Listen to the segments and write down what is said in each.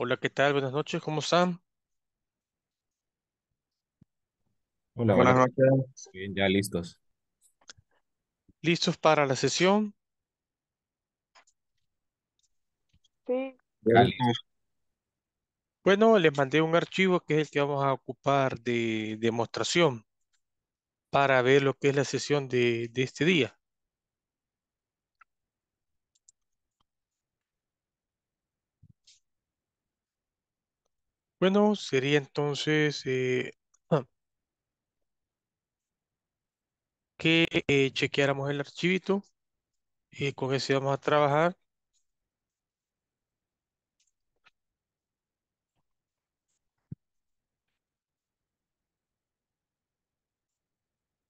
Hola, ¿qué tal? Buenas noches, ¿cómo están? Hola, Buenas noches. Bien, ya listos. ¿Listos para la sesión? Sí. Bueno, les mandé un archivo que es el que vamos a ocupar de demostración para ver lo que es la sesión de, de este día. Bueno, sería entonces eh, ah, que eh, chequeáramos el archivito y eh, con ese vamos a trabajar.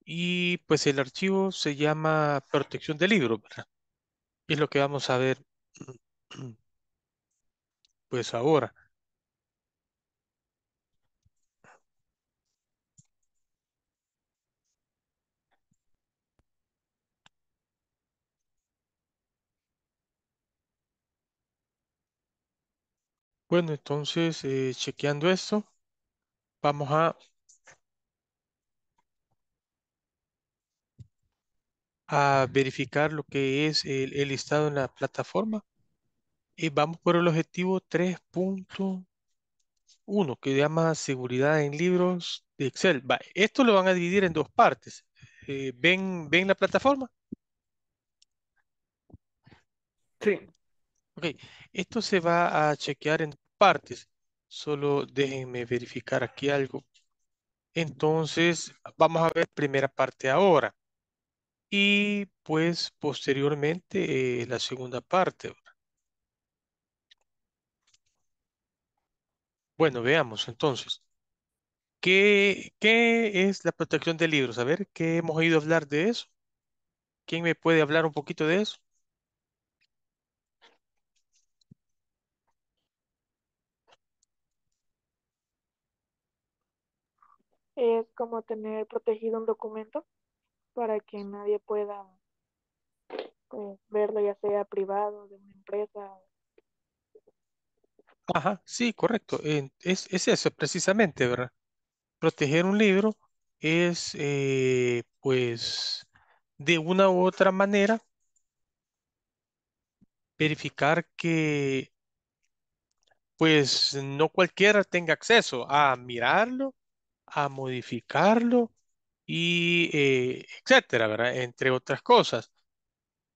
Y pues el archivo se llama protección de libro, ¿verdad? Y es lo que vamos a ver pues ahora. Bueno, entonces, eh, chequeando esto, vamos a, a verificar lo que es el, listado en la plataforma. Y vamos por el objetivo 3.1, que llama seguridad en libros de Excel. esto lo van a dividir en dos partes. Eh, ¿ven, ¿Ven la plataforma? Sí. Ok, esto se va a chequear en partes. Solo déjenme verificar aquí algo. Entonces, vamos a ver primera parte ahora. Y pues posteriormente eh, la segunda parte. Bueno, veamos entonces. ¿Qué, ¿Qué es la protección de libros? A ver, ¿qué hemos oído hablar de eso? ¿Quién me puede hablar un poquito de eso? es como tener protegido un documento para que nadie pueda eh, verlo, ya sea privado, de una empresa. Ajá, sí, correcto. es, es, eso, precisamente, ¿verdad? Proteger un libro es, eh, pues, de una u otra manera, verificar que, pues, no cualquiera tenga acceso a mirarlo a modificarlo y eh, etcétera, ¿verdad? Entre otras cosas.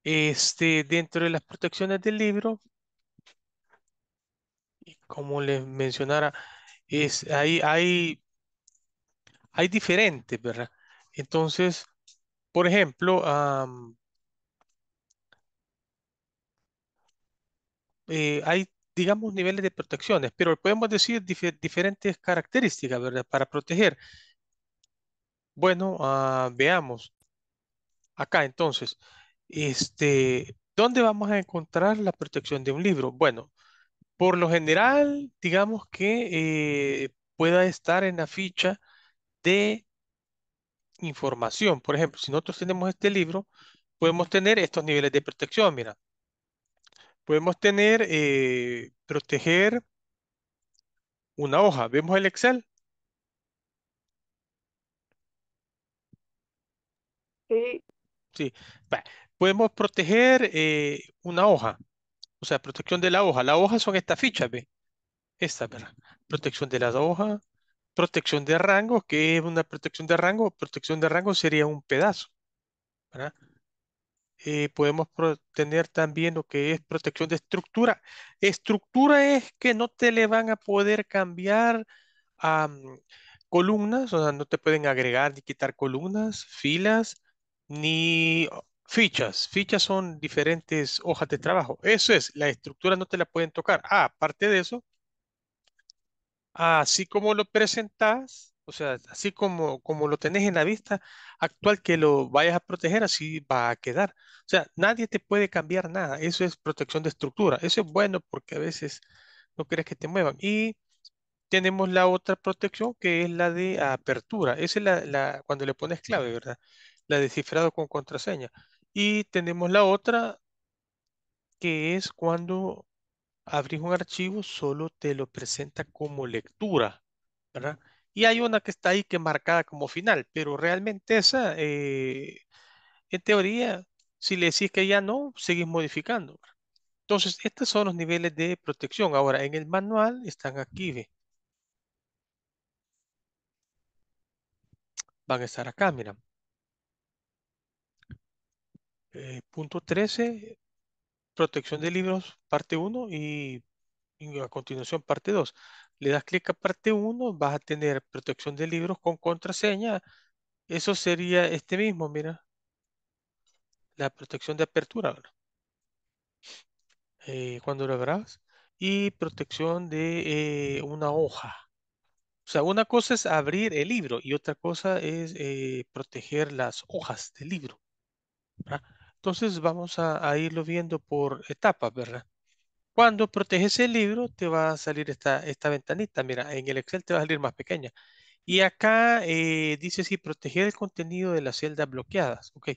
Este, dentro de las protecciones del libro, como les mencionara, es, hay, hay, hay diferentes, ¿verdad? Entonces, por ejemplo, eh, hay digamos, niveles de protecciones, pero podemos decir diferentes características, ¿verdad? Para proteger. Bueno, ah, veamos. Acá entonces, este, ¿dónde vamos a encontrar la protección de un libro? Bueno, por lo general, digamos que eh, pueda estar en la ficha de información. Por ejemplo, si nosotros tenemos este libro, podemos tener estos niveles de protección. Mira, Podemos tener, eh, proteger una hoja. Vemos el Excel. Sí. Sí. podemos proteger eh, una hoja. O sea, protección de la hoja. La hoja son estas fichas, ¿ve? Esta, ¿verdad? Protección de la hoja. Protección de rango, ¿Qué es una protección de rango. Protección de rango sería un pedazo. ¿Verdad? Eh, podemos tener también lo que es protección de estructura. Estructura es que no te le van a poder cambiar columnas, o sea, no te pueden agregar ni quitar columnas, filas, ni fichas. Fichas son diferentes hojas de trabajo. Eso es, la estructura no te la pueden tocar. Ah, aparte de eso, así como lo presentas, o sea, así como, como lo tenés en la vista actual que lo vayas a proteger, así va a quedar. O sea, nadie te puede cambiar nada. Eso es protección de estructura. Eso es bueno porque a veces no quieres que te muevan. Y tenemos la otra protección que es la de apertura. Esa es la, cuando le pones clave, ¿verdad? La de cifrado con contraseña. Y tenemos la otra que es cuando abrís un archivo, solo te lo presenta como lectura, ¿verdad? Y hay una que está ahí que marcada como final, pero realmente esa, eh, en teoría, si le decís que ya no, seguís modificando. Entonces, estos son los niveles de protección. Ahora, en el manual están aquí. ¿ve? Van a estar acá, mira. Eh, punto 13, protección de libros, parte 1 y, y a continuación parte 2. Le das clic a parte 1, vas a tener protección de libros con contraseña. Eso sería este mismo, mira la protección de apertura, eh, cuando lo grabas. y protección de eh, una hoja. O sea, una cosa es abrir el libro y otra cosa es eh, proteger las hojas del libro. Entonces vamos a, a, irlo viendo por etapas, ¿verdad? Cuando proteges el libro te va a salir esta, esta ventanita. Mira, en el Excel te va a salir más pequeña. Y acá eh, dice si proteger el contenido de las celdas bloqueadas. Ok.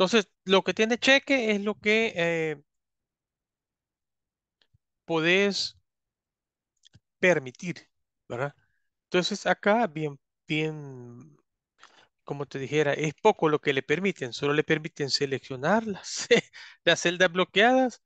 Entonces, lo que tiene cheque es lo que eh, podés permitir, ¿verdad? Entonces, acá, bien, bien, como te dijera, es poco lo que le permiten, solo le permiten seleccionar las, celdas bloqueadas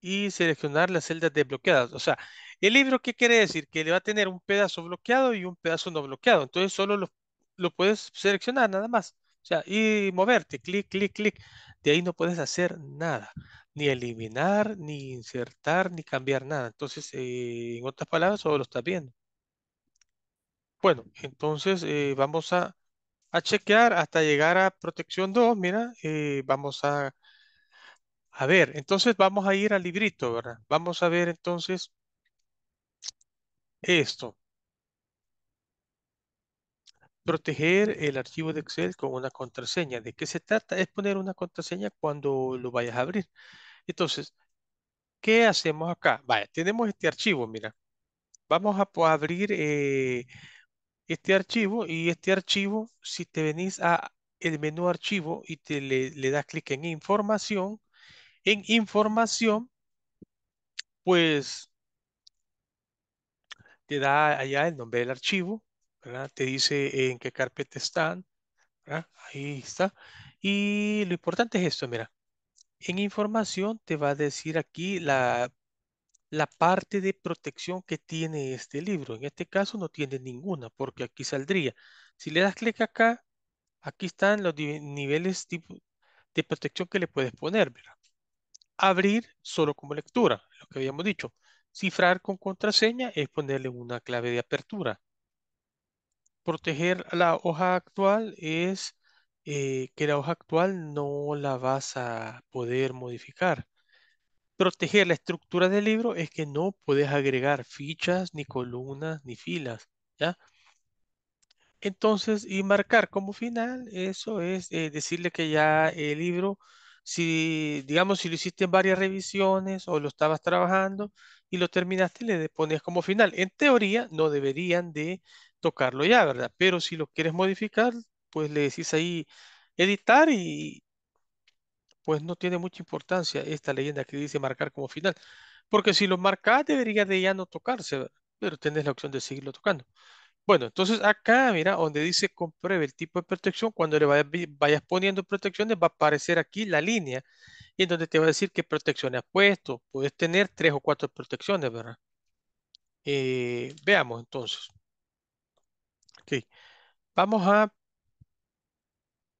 y seleccionar las celdas desbloqueadas. O sea, el libro, ¿qué quiere decir? Que le va a tener un pedazo bloqueado y un pedazo no bloqueado. Entonces, solo lo puedes seleccionar nada más. O sea, y moverte, clic, clic, clic. De ahí no puedes hacer nada, ni eliminar, ni insertar, ni cambiar nada. Entonces, eh, en otras palabras, solo lo estás viendo. Bueno, entonces eh, vamos a, a, chequear hasta llegar a protección 2. Mira, eh, vamos a, a ver. Entonces vamos a ir al librito, ¿verdad? Vamos a ver entonces esto proteger el archivo de Excel con una contraseña. ¿De qué se trata? Es poner una contraseña cuando lo vayas a abrir. Entonces, ¿qué hacemos acá? Vaya, tenemos este archivo, mira. Vamos a abrir eh, este archivo y este archivo, si te venís a el menú archivo y te le das clic en información, en información, pues te da allá el nombre del archivo, ¿verdad? Te dice en qué carpeta están, Ahí está. Y lo importante es esto, mira. En información te va a decir aquí la, la parte de protección que tiene este libro. En este caso no tiene ninguna porque aquí saldría. Si le das clic acá, aquí están los niveles tipo de protección que le puedes poner. Abrir solo como lectura, lo que habíamos dicho. Cifrar con contraseña es ponerle una clave de apertura proteger la hoja actual es eh, que la hoja actual no la vas a poder modificar. Proteger la estructura del libro es que no puedes agregar fichas, ni columnas, ni filas, ¿ya? Entonces, y marcar como final, eso es eh, decirle que ya el libro, si digamos, si lo hiciste en varias revisiones o lo estabas trabajando y lo terminaste, le pones como final. En teoría, no deberían de tocarlo ya, ¿verdad? Pero si lo quieres modificar, pues le decís ahí editar y pues no tiene mucha importancia esta leyenda que dice marcar como final. Porque si lo marcas debería de ya no tocarse, ¿verdad? pero tenés la opción de seguirlo tocando. Bueno, entonces acá, mira, donde dice compruebe el tipo de protección, cuando le vayas, poniendo protecciones va a aparecer aquí la línea y en donde te va a decir qué protecciones has puesto. Puedes tener tres o cuatro protecciones, ¿verdad? Eh, veamos entonces. Ok, vamos a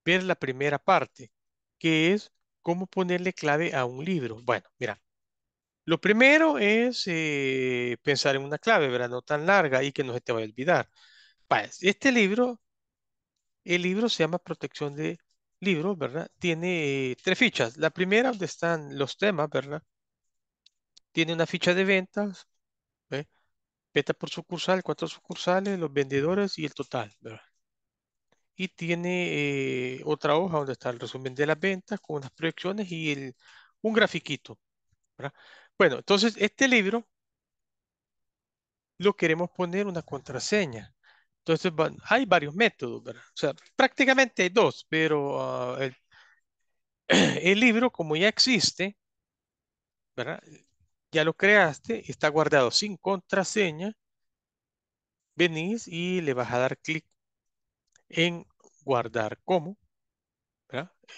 ver la primera parte, que es cómo ponerle clave a un libro. Bueno, mira, lo primero es eh, pensar en una clave, ¿verdad? No tan larga y que no se te vaya a olvidar. este libro, el libro se llama Protección de Libros, ¿verdad? Tiene eh, tres fichas. La primera, donde están los temas, ¿verdad? Tiene una ficha de ventas, Peta por sucursal, cuatro sucursales, los vendedores y el total, ¿verdad? Y tiene eh, otra hoja donde está el resumen de las ventas con unas proyecciones y un grafiquito, ¿verdad? Bueno, entonces este libro lo queremos poner una contraseña. Entonces hay varios métodos, ¿verdad? O sea, prácticamente hay dos, pero ah, el, el libro como ya existe, ¿verdad? ya lo creaste, está guardado sin contraseña, venís y le vas a dar clic en guardar como,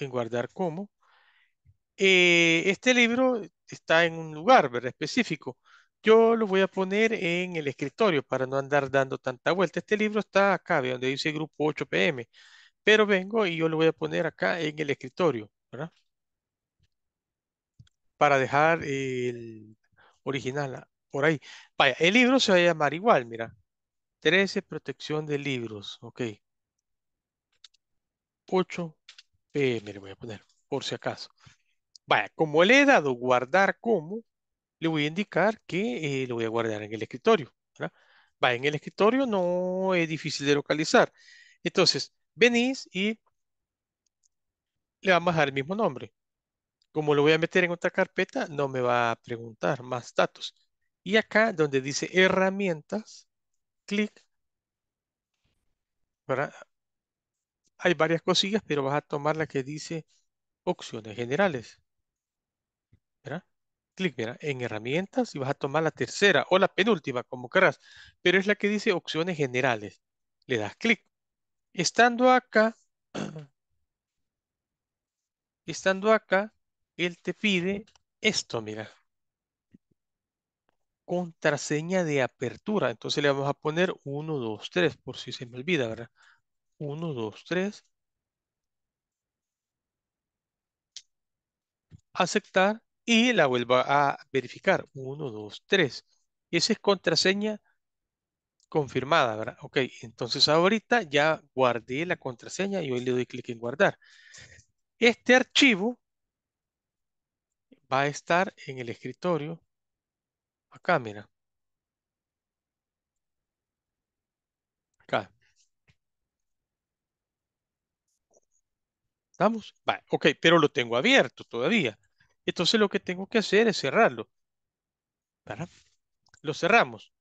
En guardar como. Eh, este libro está en un lugar, Específico. Yo lo voy a poner en el escritorio para no andar dando tanta vuelta. Este libro está acá, ¿ve? donde dice grupo 8 pm, pero vengo y yo lo voy a poner acá en el escritorio, Para dejar el, original ah, por ahí. Vaya, el libro se va a llamar igual, mira. 13, protección de libros, ok. 8, eh, mire, voy a poner, por si acaso. Vaya, como le he dado guardar como, le voy a indicar que eh, lo voy a guardar en el escritorio. ¿verdad? Vaya, en el escritorio no es difícil de localizar. Entonces, venís y le vamos a dar el mismo nombre. Como lo voy a meter en otra carpeta, no me va a preguntar más datos. Y acá donde dice herramientas, clic. Hay varias cosillas, pero vas a tomar la que dice opciones generales. Clic en herramientas y vas a tomar la tercera o la penúltima, como querrás. Pero es la que dice opciones generales. Le das clic. Estando acá, estando acá, él te pide esto, mira. Contraseña de apertura. Entonces le vamos a poner 1, 2, 3, por si se me olvida, ¿verdad? 1, 2, 3. Aceptar y la vuelvo a verificar. 1, 2, 3. Esa es contraseña confirmada, ¿verdad? Ok, entonces ahorita ya guardé la contraseña y hoy le doy clic en guardar. Este archivo va a estar en el escritorio. Acá, mira. Acá. ¿Vamos? Vale, ok, pero lo tengo abierto todavía. Entonces lo que tengo que hacer es cerrarlo. ¿Verdad? Lo cerramos.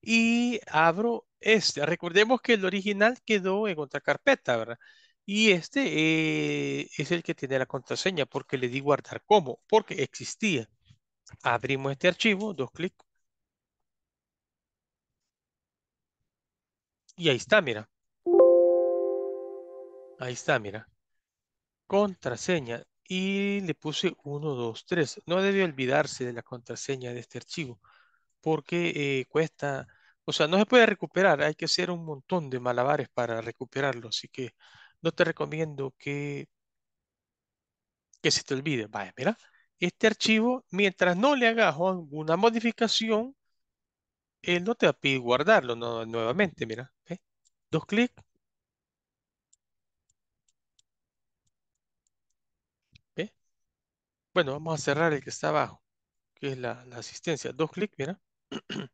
Y abro este. Recordemos que el original quedó en otra carpeta, ¿verdad? Y este eh, es el que tiene la contraseña porque le di guardar como, porque existía. Abrimos este archivo, dos clics. Y ahí está, mira. Ahí está, mira. Contraseña. Y le puse 1, 2, 3. No debe olvidarse de la contraseña de este archivo. Porque eh, cuesta... O sea, no se puede recuperar. Hay que hacer un montón de malabares para recuperarlo. Así que no te recomiendo que, que se te olvide. Vaya, mira, este archivo, mientras no le hagas alguna modificación, él no te va a pedir guardarlo nuevamente, mira. Dos clics. Bueno, vamos a cerrar el que está abajo, que es la, la asistencia. Dos clic mira.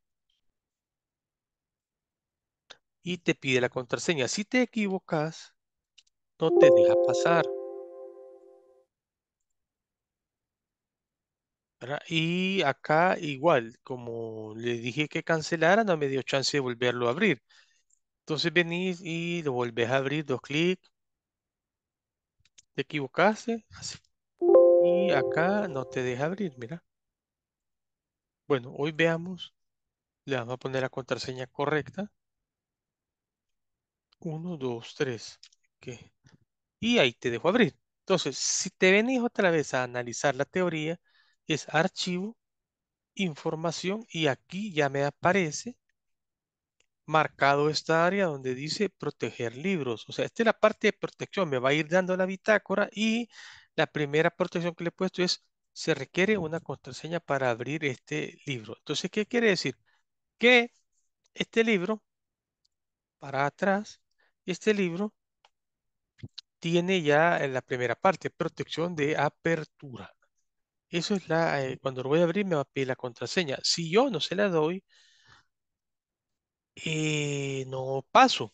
y te pide la contraseña. Si te equivocas, no te deja pasar. Y acá igual, como le dije que cancelara, no me dio chance de volverlo a abrir. Entonces venís y lo volvés a abrir, dos clics. Te equivocaste. Y acá no te deja abrir, mira. Bueno, hoy veamos. Le vamos a poner la contraseña correcta. 1, 2, 3 y ahí te dejo abrir. Entonces, si te venís otra vez a analizar la teoría, es archivo, información, y aquí ya me aparece marcado esta área donde dice proteger libros. O sea, esta es la parte de protección. Me va a ir dando la bitácora y la primera protección que le he puesto es se requiere una contraseña para abrir este libro. Entonces, ¿qué quiere decir? Que este libro, para atrás, este libro tiene ya en la primera parte, protección de apertura. Eso es la, eh, cuando lo voy a abrir me va a pedir la contraseña. Si yo no se la doy, eh, no paso.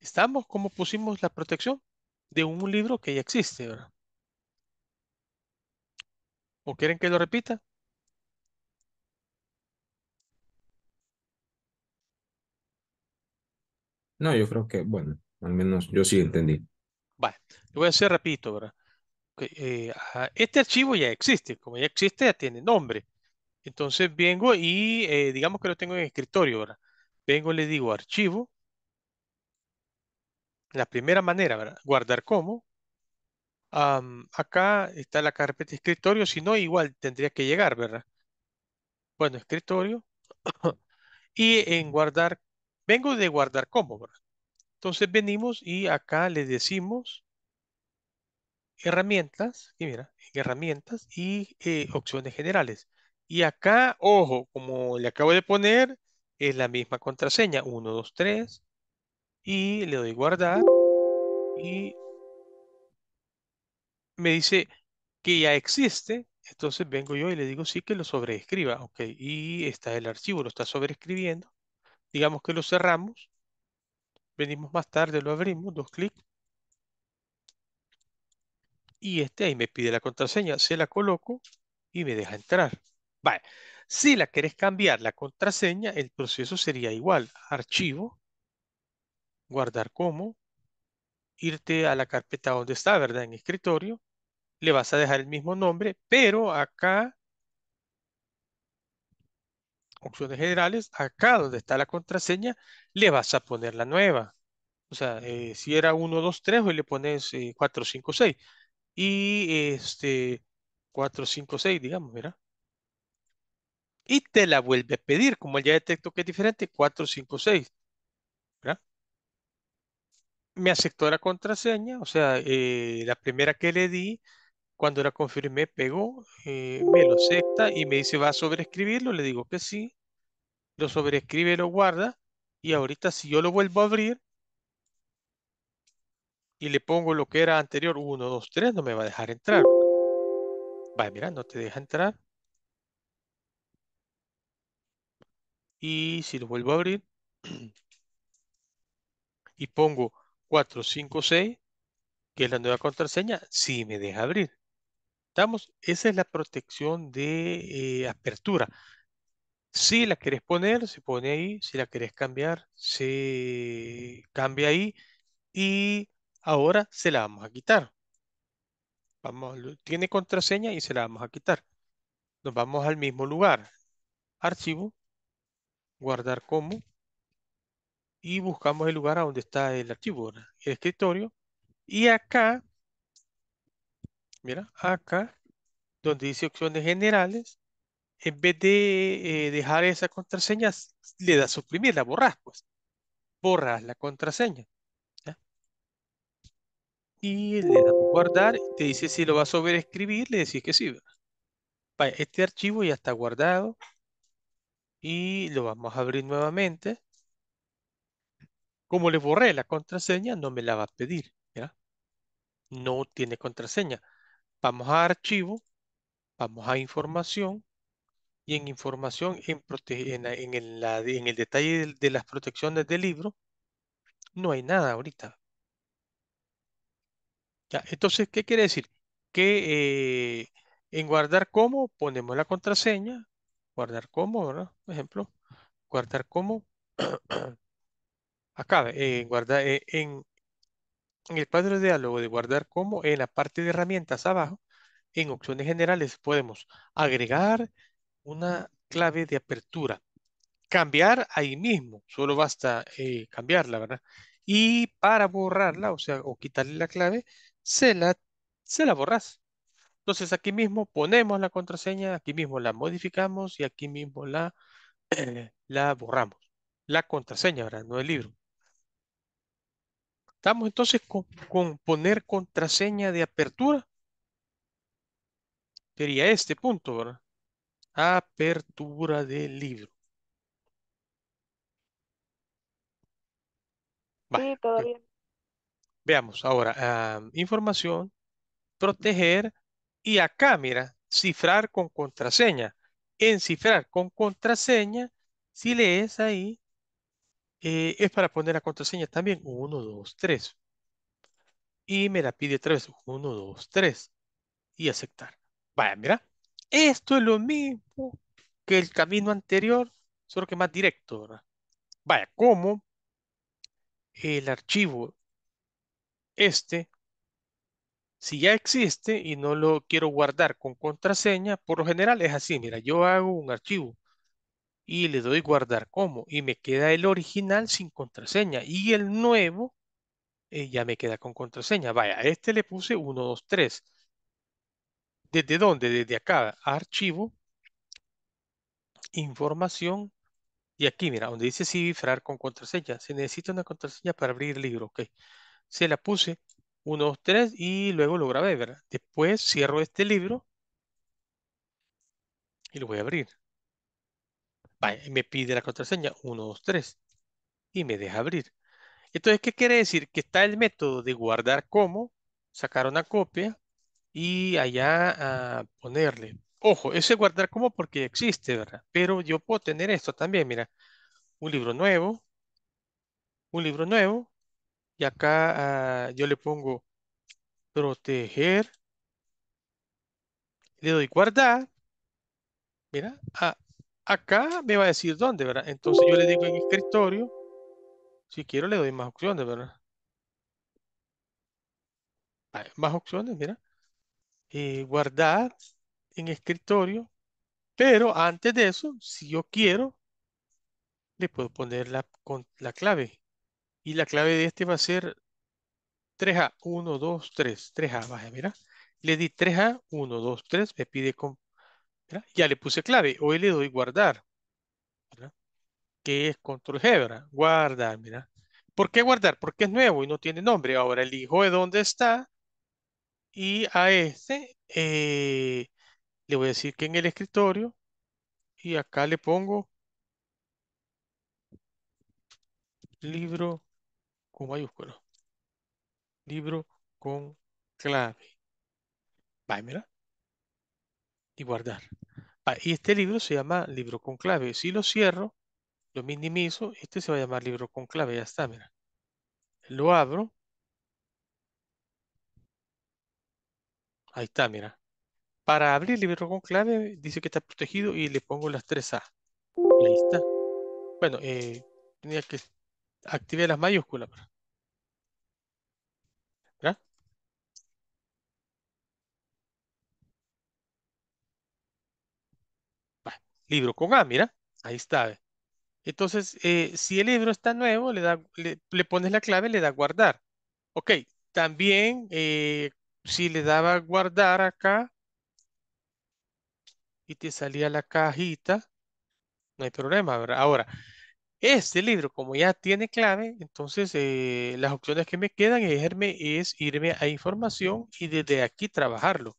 Estamos como pusimos la protección de un libro que ya existe, ¿verdad? ¿O quieren que lo repita? No, yo creo que, bueno, al menos yo sí entendí. Vale, lo voy a hacer rapidito, ¿verdad? Eh, este archivo ya existe, como ya existe, ya tiene nombre. Entonces vengo y eh, digamos que lo tengo en escritorio, ¿verdad? Vengo, le digo archivo. La primera manera, Guardar como. acá está la carpeta escritorio, si no, igual tendría que llegar, ¿verdad? Bueno, escritorio. y en guardar, vengo de guardar como, ¿verdad? Entonces venimos y acá le decimos herramientas, y mira, herramientas y eh, opciones generales. Y acá, ojo, como le acabo de poner, es la misma contraseña, 1, 2, 3, y le doy guardar, y me dice que ya existe, entonces vengo yo y le digo sí que lo sobreescriba, ok, y está el archivo, lo está sobreescribiendo, digamos que lo cerramos, Venimos más tarde, lo abrimos, dos clics. Y este ahí me pide la contraseña, se la coloco y me deja entrar. Vale. Si la querés cambiar la contraseña, el proceso sería igual. Archivo, guardar como, irte a la carpeta donde está, ¿verdad? En escritorio, le vas a dejar el mismo nombre, pero acá opciones generales, acá donde está la contraseña, le vas a poner la nueva. O sea, eh, mm. si era 1, 2, 3, hoy le pones 4, 5, 6. Y este 4, 5, 6, digamos, mira. Y te la vuelve a pedir, como ya detectó que es diferente, 4, 5, 6. ¿verdad? Me aceptó la contraseña, o sea, eh, la primera que le di cuando la confirmé, pegó, eh, me lo acepta y me dice, ¿va a sobreescribirlo? Le digo que sí. Lo sobreescribe, lo guarda. Y ahorita si yo lo vuelvo a abrir y le pongo lo que era anterior, 1, 2, 3, no me va a dejar entrar. Va, mira, no te deja entrar. Y si lo vuelvo a abrir y pongo 4, 5, 6, que es la nueva contraseña, sí me deja abrir esa es la protección de eh, apertura. Si la querés poner, se pone ahí. Si la querés cambiar, se cambia ahí. Y ahora se la vamos a quitar. Vamos, tiene contraseña y se la vamos a quitar. Nos vamos al mismo lugar. Archivo. Guardar como. Y buscamos el lugar a donde está el archivo. El escritorio. Y acá Mira, acá, donde dice opciones generales, en vez de eh, dejar esa contraseña, le da suprimir, la borras, pues. Borras la contraseña. Y le das guardar, te dice si lo vas a sobreescribir le decís que sí. este archivo ya está guardado. Y lo vamos a abrir nuevamente. Como le borré la contraseña, no me la va a pedir. No tiene contraseña. Vamos a archivo, vamos a información y en información en, en, el, detalle de, las protecciones del libro no hay nada ahorita. Ya, entonces, ¿qué quiere decir? Que eh, en guardar como ponemos la contraseña, guardar como, ¿verdad? Por ejemplo, guardar como, acá, eh, eh, en guardar, en, en el cuadro de diálogo de guardar como, en la parte de herramientas abajo, en opciones generales podemos agregar una clave de apertura. Cambiar ahí mismo, solo basta eh, cambiarla, ¿verdad? Y para borrarla, o sea, o quitarle la clave, se la, se la borras. Entonces aquí mismo ponemos la contraseña, aquí mismo la modificamos y aquí mismo la, la borramos. La contraseña, ¿verdad? No el libro. Estamos entonces con, poner contraseña de apertura. Sería este punto, ¿verdad? Apertura del libro. todo bien. Veamos ahora, ah, información, proteger y acá, mira, cifrar con contraseña. En cifrar con contraseña, si lees ahí, eh, es para poner la contraseña también. 1, 2, 3. Y me la pide otra vez. 1, 2, 3. Y aceptar. Vaya, mira. Esto es lo mismo que el camino anterior, solo que más directo, Vaya, como el archivo este, si ya existe y no lo quiero guardar con contraseña, por lo general es así. Mira, yo hago un archivo y le doy guardar como y me queda el original sin contraseña y el nuevo eh, ya me queda con contraseña. Vaya, a este le puse 1, 2, 3. ¿Desde dónde? Desde acá, archivo, información. Y aquí, mira, donde dice cifrar con contraseña. Se necesita una contraseña para abrir el libro. Ok. Se la puse 1, 2, 3 y luego lo grabé, ¿verdad? Después cierro este libro y lo voy a abrir me pide la contraseña 3 y me deja abrir. Entonces, ¿qué quiere decir? Que está el método de guardar como, sacar una copia y allá a ah, ponerle. Ojo, ese guardar como porque existe, ¿verdad? Pero yo puedo tener esto también, mira, un libro nuevo, un libro nuevo, y acá ah, yo le pongo proteger, le doy guardar, mira, ah, acá me va a decir dónde, ¿verdad? Entonces yo le digo en escritorio. Si quiero le doy más opciones, ¿verdad? más opciones, mira. Eh, guardar en escritorio. Pero antes de eso, si yo quiero, le puedo poner la, la clave. Y la clave de este va a ser 3A, 1, 2, 3. 3A, baja, mira. Le di 3A, 1, 2, 3. Me pide con, ya le puse clave. Hoy le doy guardar. Que es control G, Guardar, mira. ¿Por qué guardar? Porque es nuevo y no tiene nombre. Ahora elijo de dónde está y a este eh, le voy a decir que en el escritorio y acá le pongo libro con mayúsculo, Libro con clave. bye mira y guardar. Ah, y este libro se llama libro con clave. Si lo cierro, lo minimizo, este se va a llamar libro con clave, ya está, mira. Lo abro. Ahí está, mira. Para abrir libro con clave, dice que está protegido y le pongo las tres a Listo. Bueno, eh, tenía que activar las mayúsculas. libro con A, mira, ahí está. Entonces, eh, si el libro está nuevo, le, pones la clave, le da guardar. Ok, también eh, si le daba guardar acá y te salía la cajita, no hay problema, ¿verdad? Ahora, este libro, como ya tiene clave, entonces eh, las opciones que me quedan es irme, es irme a información y desde aquí trabajarlo.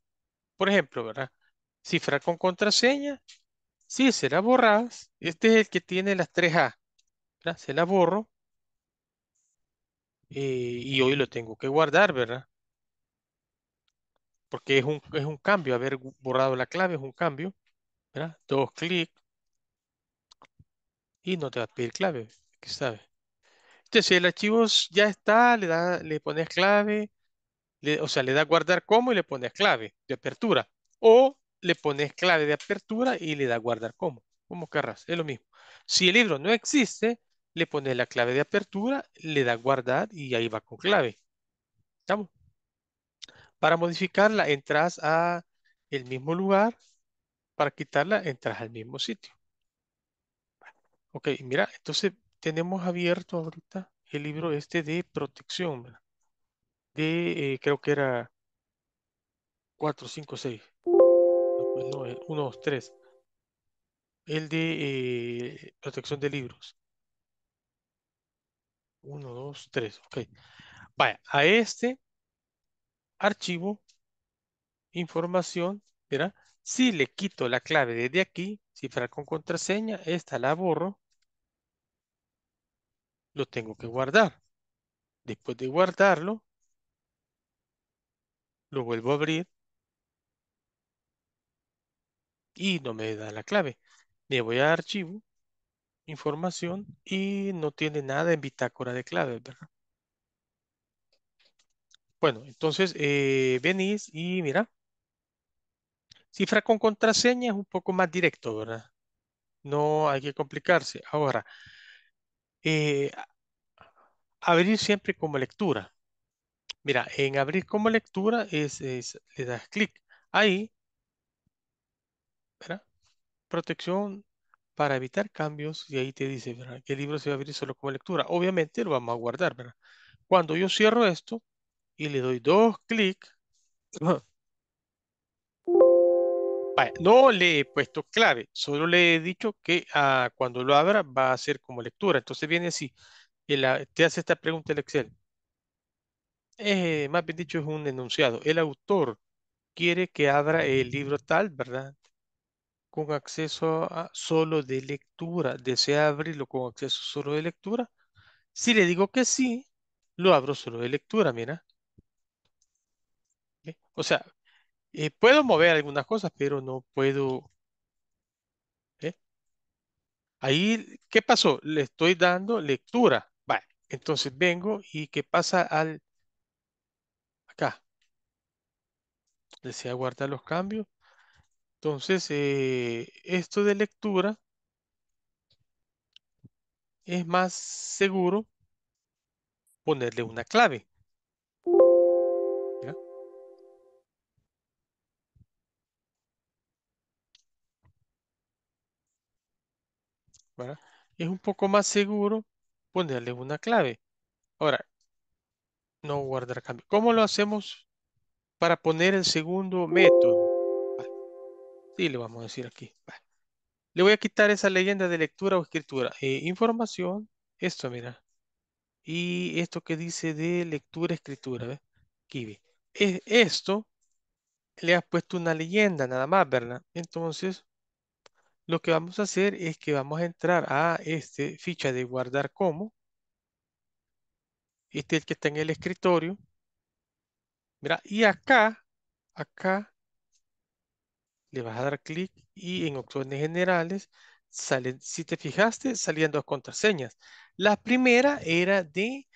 Por ejemplo, ¿verdad? Cifrar con contraseña si se la borras, este es el que tiene las tres A. Se la borro. Eh, y hoy lo tengo que guardar, ¿verdad? Porque es un, es un cambio. Haber borrado la clave es un cambio. ¿verdad? Dos clic. Y no te va a pedir clave. ¿Qué sabe? Entonces, si el archivo ya está, le, da, le pones clave. o sea, le da guardar como y le pones clave de apertura. O le pones clave de apertura y le da guardar como, como querrás, es lo mismo. Si el libro no existe, le pones la clave de apertura, le da guardar y ahí va con clave. ¿Estamos? Para modificarla, entras a el mismo lugar. Para quitarla, entras al mismo sitio. Ok, mira, entonces tenemos abierto ahorita el libro este de protección. De, eh, creo que era 4, 5, 6. 1, 2, 3. El de eh, protección de libros. 1, 2, 3. Ok. Vaya, a este archivo, información, Si le quito la clave desde aquí, cifrar con contraseña, esta la borro. Lo tengo que guardar. Después de guardarlo, lo vuelvo a abrir y no me da la clave. Le voy a archivo, información y no tiene nada en bitácora de clave ¿verdad? Bueno, entonces eh, venís y mira. Cifra con contraseña es un poco más directo, ¿verdad? No hay que complicarse. Ahora, eh, abrir siempre como lectura. Mira, en abrir como lectura es, le das clic. Ahí Protección para evitar cambios y ahí te dice, ¿verdad? Que el libro se va a abrir solo como lectura. Obviamente lo vamos a guardar, ¿verdad? Cuando yo cierro esto y le doy dos clics, no le he puesto clave, solo le he dicho que ah, cuando lo abra va a ser como lectura. Entonces viene así, te hace esta pregunta el Excel. Eh, más bien dicho, es un enunciado. El autor quiere que abra el libro tal, ¿verdad? con acceso solo de lectura. ¿Desea abrirlo con acceso solo de lectura? Si le digo que sí, lo abro solo de lectura, mira. O sea, eh, puedo mover algunas cosas, pero no puedo... Ahí, ¿qué pasó? Le estoy dando lectura. Vale, entonces vengo y ¿qué pasa al... Acá. Desea guardar los cambios. Entonces, eh, esto de lectura es más seguro ponerle una clave. Es un poco más seguro ponerle una clave. Ahora, no guardar cambio. ¿Cómo lo hacemos para poner el segundo método? Sí, le vamos a decir aquí. Le voy a quitar esa leyenda de lectura o escritura. Eh, información, esto, mira. Y esto que dice de lectura, escritura, ¿ves? es, esto le has puesto una leyenda nada más, ¿verdad? Entonces, lo que vamos a hacer es que vamos a entrar a este ficha de guardar como. Este es el que está en el escritorio. Mira, y acá, acá le vas a dar clic y en opciones generales, salen, si te fijaste, salían dos contraseñas. La primera era de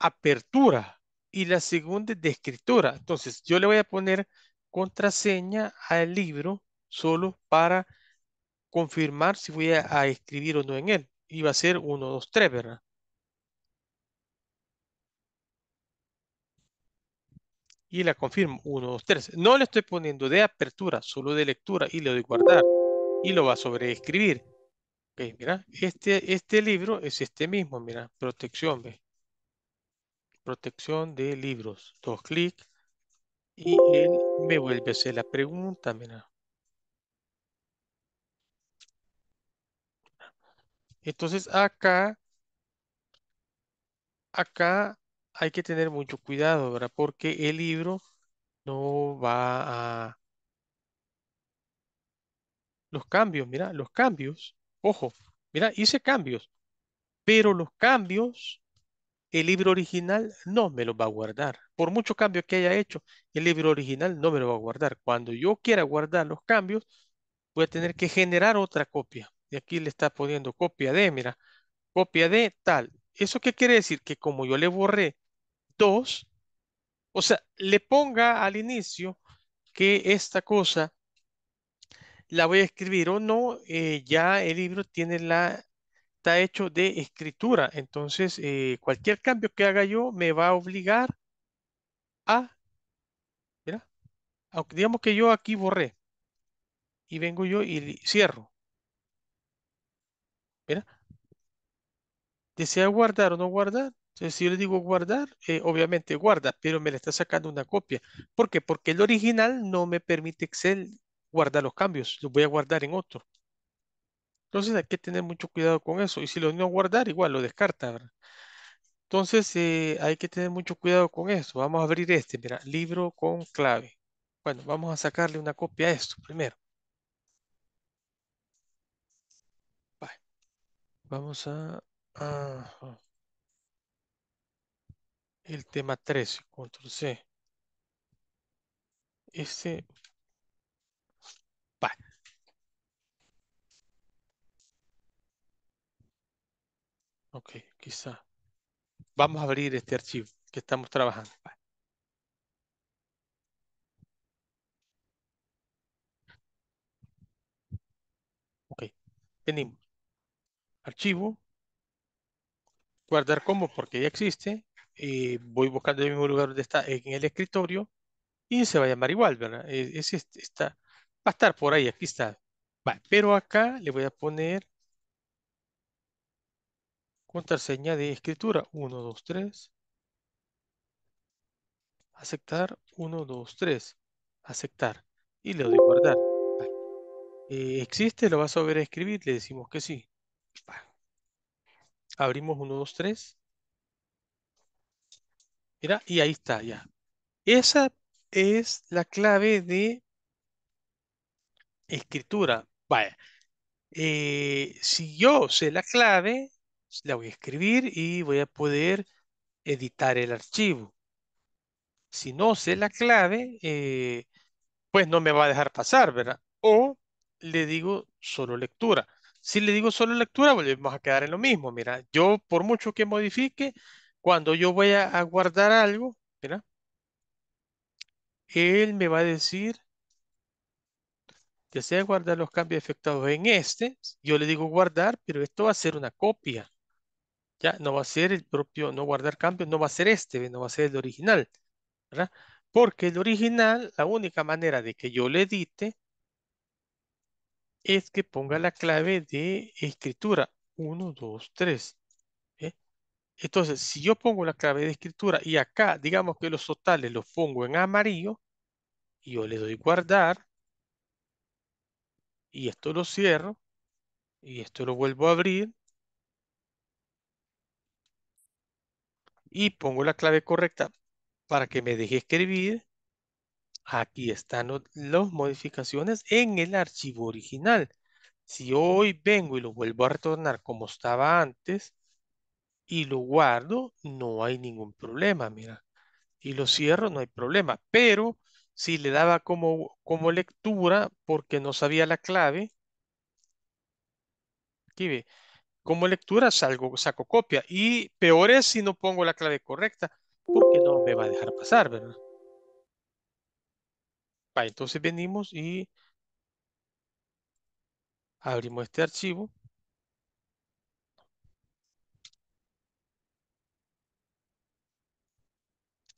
apertura y la segunda de escritura. Entonces, yo le voy a poner contraseña al libro solo para confirmar si voy a, escribir o no en él. iba a ser 1, 2, 3, ¿verdad? y la confirmo. 1, 2, 3. No le estoy poniendo de apertura, solo de lectura y le doy guardar. Y lo va a sobreescribir. mira, este, este libro es este mismo, mira, protección, Protección de libros. Dos clic y él me vuelve a hacer la pregunta, mira. Entonces acá, acá hay que tener mucho cuidado, ¿verdad? Porque el libro no va a... Los cambios, mira, los cambios, ojo, mira, hice cambios, pero los cambios, el libro original no me los va a guardar. Por mucho cambio que haya hecho, el libro original no me lo va a guardar. Cuando yo quiera guardar los cambios, voy a tener que generar otra copia. Y aquí le está poniendo copia de, mira, copia de tal. ¿Eso qué quiere decir? Que como yo le borré dos, o sea, le ponga al inicio que esta cosa la voy a escribir o no, eh, ya el libro tiene la, está hecho de escritura. Entonces, eh, cualquier cambio que haga yo me va a obligar a, mira, aunque digamos que yo aquí borré y vengo yo y cierro. Mira, desea guardar o no guardar, entonces, si yo le digo guardar, eh, obviamente guarda, pero me le está sacando una copia. ¿Por qué? Porque el original no me permite Excel guardar los cambios, los voy a guardar en otro. Entonces hay que tener mucho cuidado con eso. Y si lo no guardar, igual lo descarta. Entonces eh, hay que tener mucho cuidado con eso. Vamos a abrir este, mira, libro con clave. Bueno, vamos a sacarle una copia a esto primero. Vamos a... Ah, el tema 13, control C. Este, Va. Ok, quizá. Vamos a abrir este archivo que estamos trabajando. okay Ok, Archivo. Guardar como porque ya existe. Eh, voy buscando el mismo lugar donde está en el escritorio y se va a llamar igual, ¿verdad? E, está, va a estar por ahí, aquí está. pero acá le voy a poner contraseña de escritura, 1, 2, 3. Aceptar, 1, 2, 3. Aceptar. Y le doy guardar. Eh, ¿Existe? ¿Lo vas a volver a escribir? Le decimos que sí. Abrimos 1, 2, 3. Mira, y ahí está, ya. Esa es la clave de escritura. Vaya, eh, si yo sé la clave, la voy a escribir y voy a poder editar el archivo. Si no sé la clave, eh, pues no me va a dejar pasar, ¿verdad? O le digo solo lectura. Si le digo solo lectura, volvemos a quedar en lo mismo. Mira, yo por mucho que modifique, cuando yo voy a, guardar algo, Él me va a decir, desea guardar los cambios efectuados en este. Yo le digo guardar, pero esto va a ser una copia. Ya no va a ser el propio, no guardar cambios, no va a ser este, no va a ser el original. Porque el original, la única manera de que yo le edite es que ponga la clave de escritura. 1, 2, 3. Entonces, si yo pongo la clave de escritura y acá, digamos que los totales los pongo en amarillo, y yo le doy guardar, y esto lo cierro, y esto lo vuelvo a abrir, y pongo la clave correcta para que me deje escribir. Aquí están las modificaciones en el archivo original. Si hoy vengo y lo vuelvo a retornar como estaba antes, y lo guardo, no hay ningún problema, mira. Y lo cierro, no hay problema. Pero si le daba como, como lectura porque no sabía la clave, aquí ve, como lectura salgo, saco copia. Y peor es si no pongo la clave correcta porque no me va a dejar pasar, ¿verdad? entonces venimos y abrimos este archivo.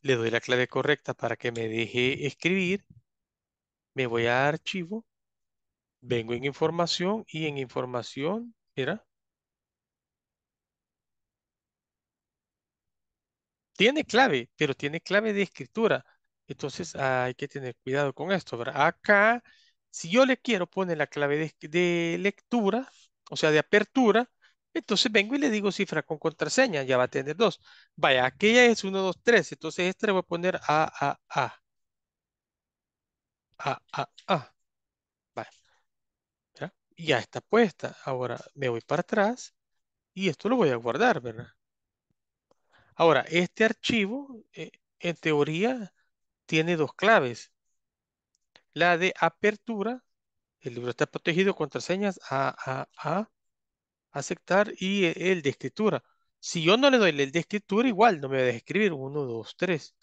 le doy la clave correcta para que me deje escribir, me voy a archivo, vengo en información y en información, mira, tiene clave, pero tiene clave de escritura. Entonces hay que tener cuidado con esto, Acá, si yo le quiero poner la clave de lectura, o sea, de apertura, entonces vengo y le digo cifra con contraseña, ya va a tener dos. Vaya, aquella es 1, 2, 3, entonces esta le voy a poner A, A, A. A, A, A. Vaya. ¿Ya? está puesta. Ahora me voy para atrás y esto lo voy a guardar, ¿verdad? Ahora, este archivo, eh, en teoría, tiene dos claves. La de apertura, el libro está protegido, contraseñas A, A, A aceptar y eh, el de escritura. Si yo no le doy el de escritura, igual no me va a escribir 1, 2, 3.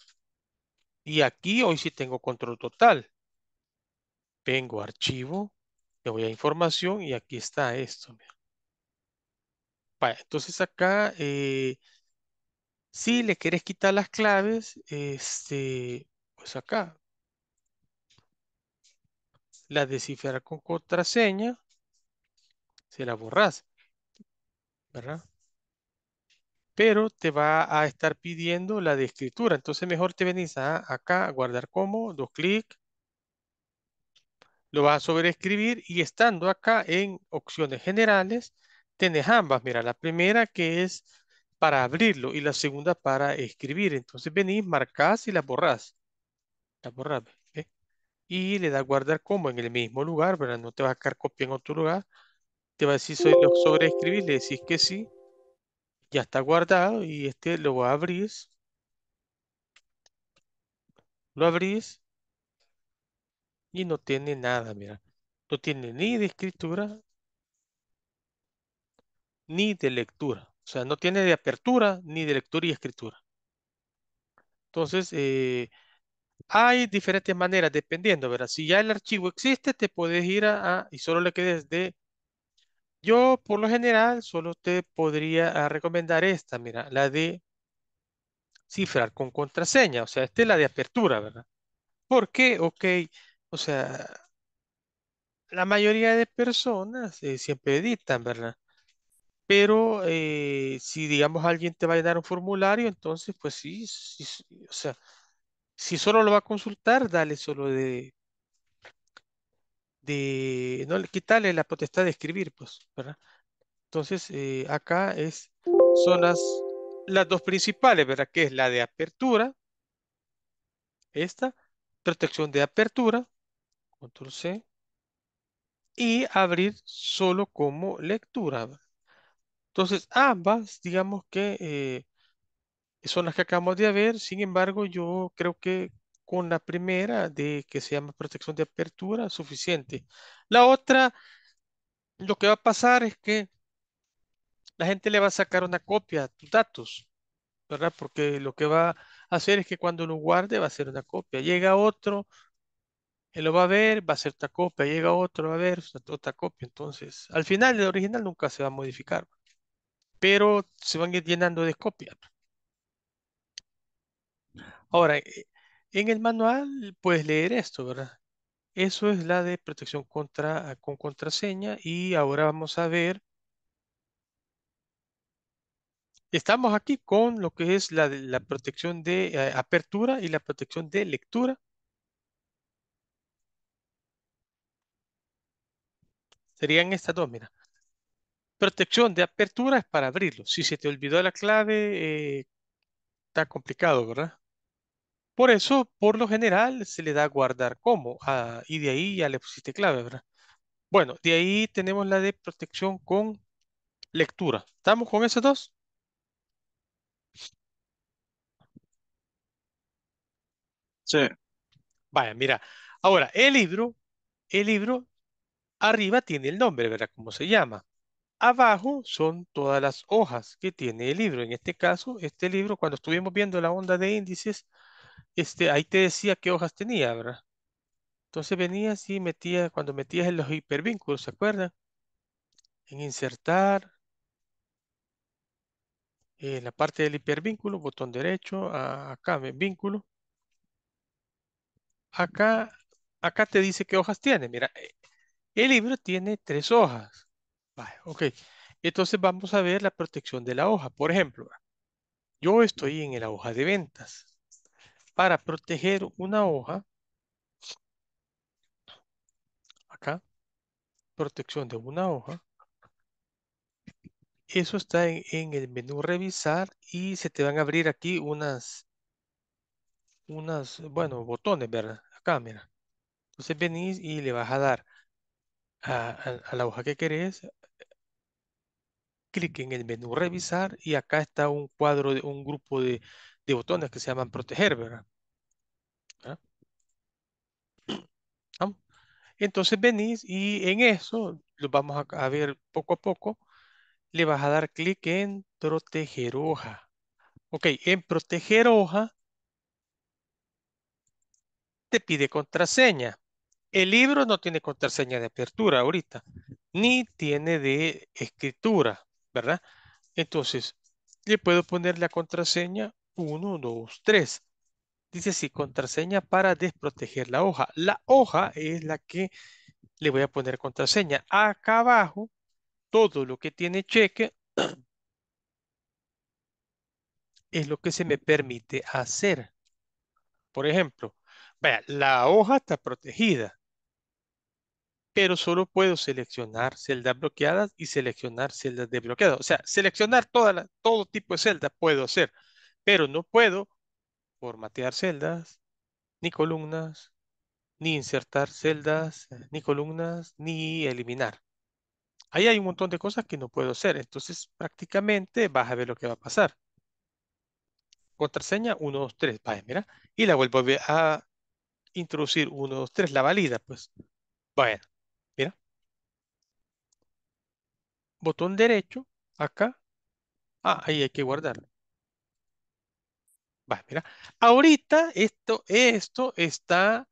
Y aquí hoy sí tengo control total. Vengo archivo, le voy a información y aquí está esto. entonces acá, eh, si le quieres quitar las claves, este, pues acá. La descifrar con contraseña, se la borras. ¿verdad? Pero te va a estar pidiendo la de escritura. Entonces mejor te venís acá, a guardar como, dos clic, Lo vas a sobreescribir y estando acá en opciones generales, tenés ambas. Mira, la primera que es para abrirlo y la segunda para escribir. Entonces venís, marcas y la borrás. La Y le das guardar como en el mismo lugar, No te va a sacar copia en otro lugar te va a decir, soy escribir le decís que sí, ya está guardado y este lo abrís. Lo abrís y no tiene nada, mira. No tiene ni de escritura ni de lectura. O sea, no tiene de apertura ni de lectura y escritura. Entonces, eh, hay diferentes maneras, dependiendo, ¿verdad? Si ya el archivo existe, te puedes ir a, a y solo le quedes de yo, por lo general, solo te podría ah, recomendar esta, mira, la de cifrar con contraseña, o sea, esta es la de apertura, ¿verdad? ¿Por qué? Ok, o sea, la mayoría de personas eh, siempre editan, ¿verdad? Pero eh, si, digamos, alguien te va a llenar un formulario, entonces, pues sí, o sea, si solo lo va a consultar, dale solo de de no quitarle la potestad de escribir, pues, ¿verdad? Entonces, eh, acá es, son las, las dos principales, ¿verdad? Que es la de apertura, esta, protección de apertura, control C, y abrir solo como lectura. Entonces, ambas, digamos que eh, son las que acabamos de ver, sin embargo, yo creo que con la primera de que se llama protección de apertura suficiente. La otra, lo que va a pasar es que la gente le va a sacar una copia a tus datos, ¿verdad? Porque lo que va a hacer es que cuando lo guarde va a ser una copia. Llega otro, él lo va a ver, va a ser otra copia. Llega otro, va a ver otra copia. Entonces, al final el original nunca se va a modificar, pero se van a ir llenando de copias. Ahora, eh, en el manual puedes leer esto, ¿verdad? Eso es la de protección contra, con contraseña y ahora vamos a ver. Estamos aquí con lo que es la, la protección de eh, apertura y la protección de lectura. Serían estas dos, mira. Protección de apertura es para abrirlo. Si se te olvidó la clave, eh, está complicado, ¿verdad? Por eso, por lo general, se le da guardar como. Ah, y de ahí ya le pusiste clave, ¿verdad? Bueno, de ahí tenemos la de protección con lectura. ¿Estamos con esas dos? Sí. Vaya, mira. Ahora, el libro, el libro arriba tiene el nombre, ¿verdad? ¿Cómo se llama? Abajo son todas las hojas que tiene el libro. En este caso, este libro, cuando estuvimos viendo la onda de índices, este, ahí te decía qué hojas tenía, ¿verdad? Entonces venías y metías, cuando metías en los hipervínculos, ¿se acuerdan? En insertar, en eh, la parte del hipervínculo, botón derecho, acá, vínculo. Acá, acá te dice qué hojas tiene. Mira, eh, el libro tiene tres hojas. Vale, ok, entonces vamos a ver la protección de la hoja. Por ejemplo, yo estoy en la hoja de ventas para proteger una hoja, acá, protección de una hoja, eso está en, el menú revisar y se te van a abrir aquí unas, unas, bueno, botones, ¿verdad? Acá, mira. Entonces venís y le vas a dar a, la hoja que querés, clic en el menú revisar y acá está un cuadro, de un grupo de, de botones que se llaman proteger, ¿verdad? Entonces venís y en eso, lo vamos a, a, ver poco a poco, le vas a dar clic en proteger hoja. Ok, en proteger hoja te pide contraseña. El libro no tiene contraseña de apertura ahorita, ni tiene de escritura, ¿verdad? Entonces, le puedo poner la contraseña 1, 2, 3. Dice así, contraseña para desproteger la hoja. La hoja es la que le voy a poner contraseña. Acá abajo, todo lo que tiene cheque es lo que se me permite hacer. Por ejemplo, la hoja está protegida, pero solo puedo seleccionar celdas bloqueadas y seleccionar celdas desbloqueadas. O sea, seleccionar toda todo tipo de celdas puedo hacer pero no puedo formatear celdas, ni columnas, ni insertar celdas, eh, ni columnas, ni eliminar. Ahí hay un montón de cosas que no puedo hacer, entonces prácticamente vas a ver lo que va a pasar. Contraseña 1, 2, 3, vaya, mira, y la vuelvo a introducir 1, 2, 3, la valida, pues. Bueno, mira. Botón derecho, acá. Ah, ahí hay que guardarlo. Ahorita esto, esto está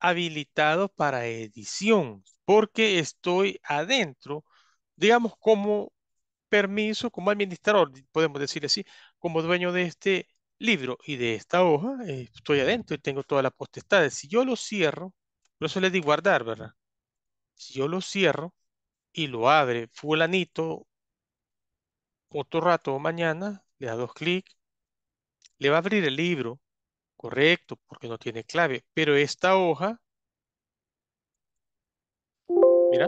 habilitado para edición porque estoy adentro, digamos, como permiso, como administrador, podemos decir así, como dueño de este libro y de esta hoja, eh, estoy adentro y tengo toda la potestad Si yo lo cierro, por eso le di guardar, ¿verdad? Si yo lo cierro y lo abre fulanito otro rato o mañana, le da dos clics, le va a abrir el libro, correcto, porque no tiene clave, pero esta hoja, mira,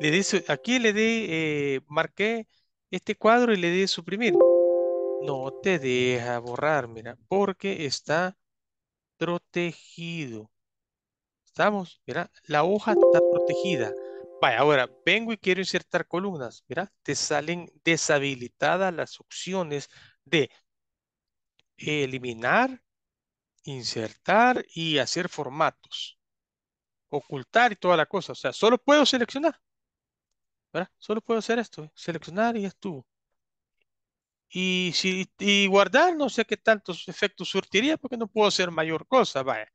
le dice, aquí le di, eh, marqué este cuadro y le di suprimir. No te deja borrar, mira, porque está protegido. ¿Estamos? Mira, la hoja está protegida. Vaya, ahora vengo y quiero insertar columnas. Mira, te salen deshabilitadas las opciones de eliminar, insertar y hacer formatos. Ocultar y toda la cosa. O sea, solo puedo seleccionar. ¿verdad? Solo puedo hacer esto. ¿eh? Seleccionar y estuvo. Y, si, y guardar, no sé qué tantos efectos surtiría porque no puedo hacer mayor cosa. Vaya.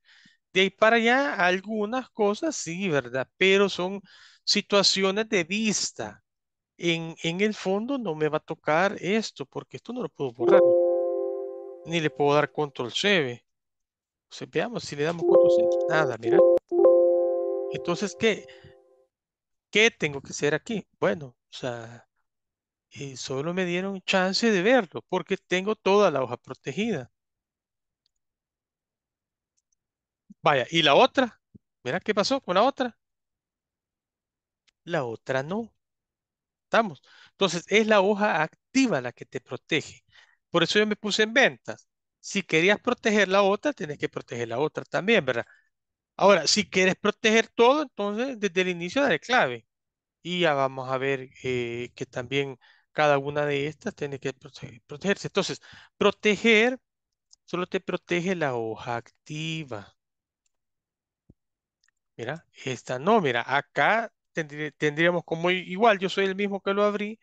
De ahí para allá, algunas cosas sí, ¿verdad? Pero son situaciones de vista. En, en el fondo no me va a tocar esto porque esto no lo puedo borrar ni le puedo dar control C. O veamos si le damos control C. Nada, mira. Entonces, ¿qué? ¿Qué tengo que hacer aquí? Bueno, o sea, eh, solo me dieron chance de verlo porque tengo toda la hoja protegida. Vaya, ¿y la otra? Mira qué pasó con la otra. La otra no. Estamos. Entonces, es la hoja activa la que te protege. Por eso yo me puse en ventas. Si querías proteger la otra, tenés que proteger la otra también, ¿verdad? Ahora, si quieres proteger todo, entonces desde el inicio daré clave. Y ya vamos a ver eh, que también cada una de estas tiene que protegerse. Entonces, proteger solo te protege la hoja activa. Mira, esta no, mira, acá tendríamos como igual, yo soy el mismo que lo abrí,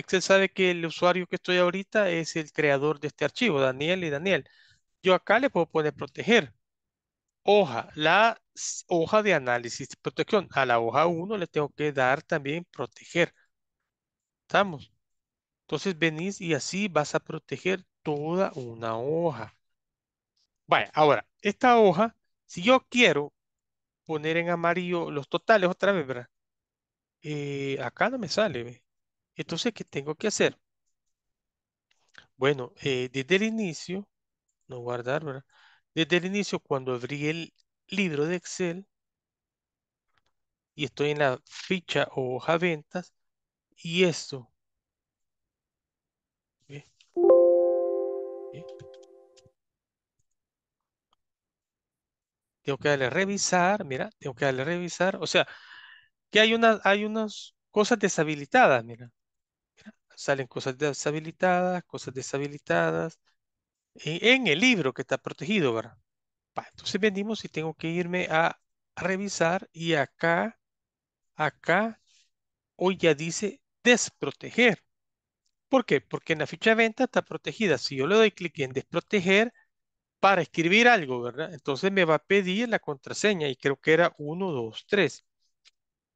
Excel sabe que el usuario que estoy ahorita es el creador de este archivo, Daniel y Daniel. Yo acá le puedo poner proteger. Hoja, la hoja de análisis de protección. A la hoja 1 le tengo que dar también proteger. ¿Estamos? Entonces venís y así vas a proteger toda una hoja. Vaya, ahora, esta hoja, si yo quiero poner en amarillo los totales otra vez, ¿verdad? Eh, acá no me sale, ¿ve? Entonces, ¿qué tengo que hacer? Bueno, eh, desde el inicio, no guardar, ¿verdad? Desde el inicio, cuando abrí el libro de Excel y estoy en la ficha o hoja ventas, y esto. Tengo que darle a revisar, mira, tengo que darle a revisar. O sea, que hay, hay unas cosas deshabilitadas, mira salen cosas deshabilitadas, cosas deshabilitadas, en, eh, en el libro que está protegido, ¿verdad? entonces venimos y tengo que irme a, revisar y acá, acá, hoy ya dice desproteger. ¿Por qué? Porque en la ficha de venta está protegida. Si yo le doy clic en desproteger para escribir algo, ¿verdad? Entonces me va a pedir la contraseña y creo que era 1, 2, 3.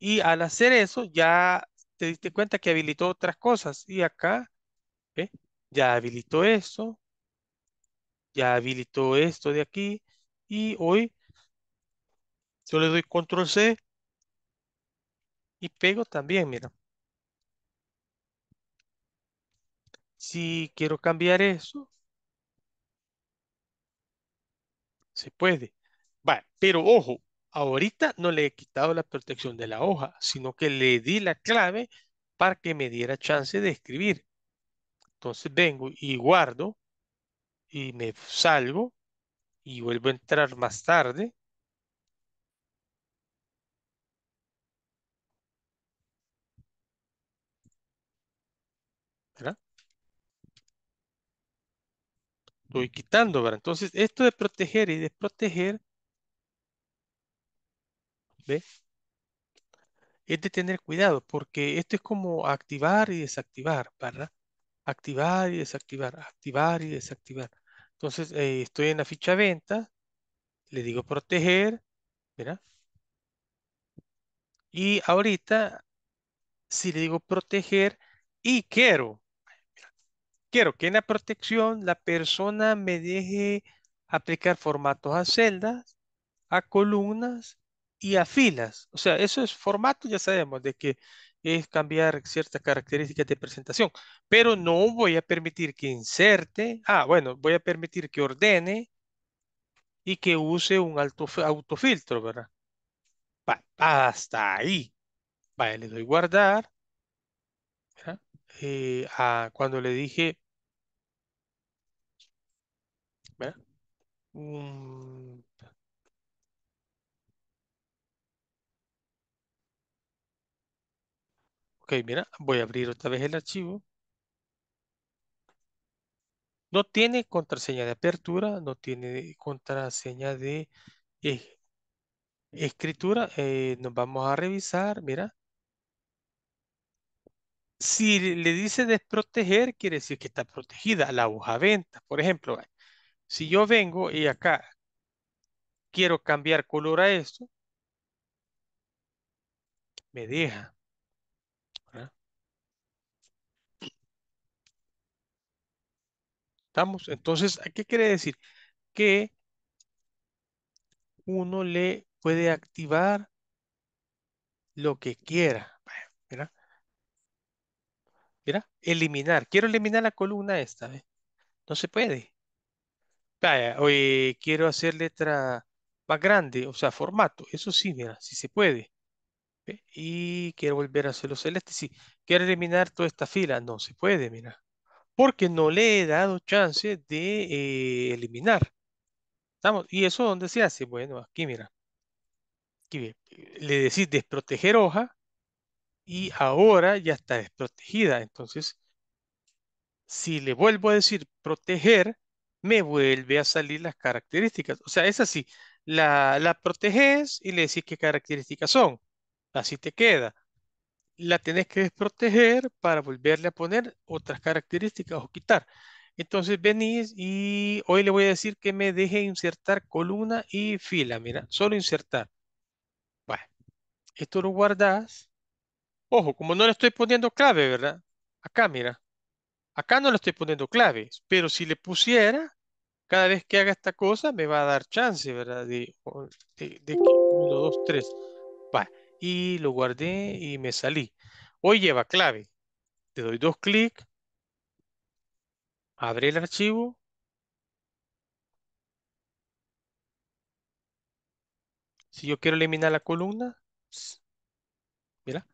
Y al hacer eso ya te diste cuenta que habilitó otras cosas y acá ¿eh? ya habilitó esto, ya habilitó esto de aquí y hoy yo le doy control C y pego también, mira. Si quiero cambiar eso, se puede. Va, pero ojo, Ahorita no le he quitado la protección de la hoja, sino que le di la clave para que me diera chance de escribir. Entonces vengo y guardo y me salgo y vuelvo a entrar más tarde. Estoy quitando, ¿verdad? Entonces, esto de proteger y desproteger es de tener cuidado, porque esto es como activar y desactivar, ¿verdad? Activar y desactivar, activar y desactivar. Entonces, eh, estoy en la ficha venta, le digo proteger, ¿verdad? Y ahorita, si le digo proteger y quiero, quiero que en la protección la persona me deje aplicar formatos a celdas, a columnas y afilas. O sea, eso es formato, ya sabemos, de que es cambiar ciertas características de presentación, pero no voy a permitir que inserte, ah, bueno, voy a permitir que ordene y que use un alto, autofiltro, ¿verdad? hasta ahí. Vale, le doy guardar. Eh, cuando le dije, ¿verdad? Ok, mira, voy a abrir otra vez el archivo. No tiene contraseña de apertura, no tiene contraseña de eh, escritura. Eh, nos vamos a revisar, mira. Si le dice desproteger, quiere decir que está protegida la hoja venta. Por ejemplo, si yo vengo y acá quiero cambiar color a esto, me deja. Entonces, ¿qué quiere decir? Que uno le puede activar lo que quiera. Mira. Mira, eliminar. Quiero eliminar la columna esta. No se puede. quiero hacer letra más grande, o sea, formato. Eso sí, mira, si sí se puede. Y quiero volver a hacerlo celeste. Sí, quiero eliminar toda esta fila. No se puede, mira porque no le he dado chance de eh, eliminar. ¿Estamos? ¿Y eso dónde se hace? Bueno, aquí mira. Eh, le decís desproteger hoja y ahora ya está desprotegida. Entonces, si le vuelvo a decir proteger, me vuelve a salir las características. O sea, es así. La, la proteges y le decís qué características son. Así te queda la tenés que desproteger para volverle a poner otras características o quitar. Entonces venís y hoy le voy a decir que me deje insertar columna y fila. Mira, solo insertar. Bueno, esto lo guardas. Ojo, como no le estoy poniendo clave, ¿verdad? Acá, mira. Acá no le estoy poniendo clave, pero si le pusiera, cada vez que haga esta cosa me va a dar chance, ¿verdad? De, de, de 1, 2, 3. Bueno y lo guardé y me salí. Hoy lleva clave. Te doy dos clics, abre el archivo. Si yo quiero eliminar la columna, mira.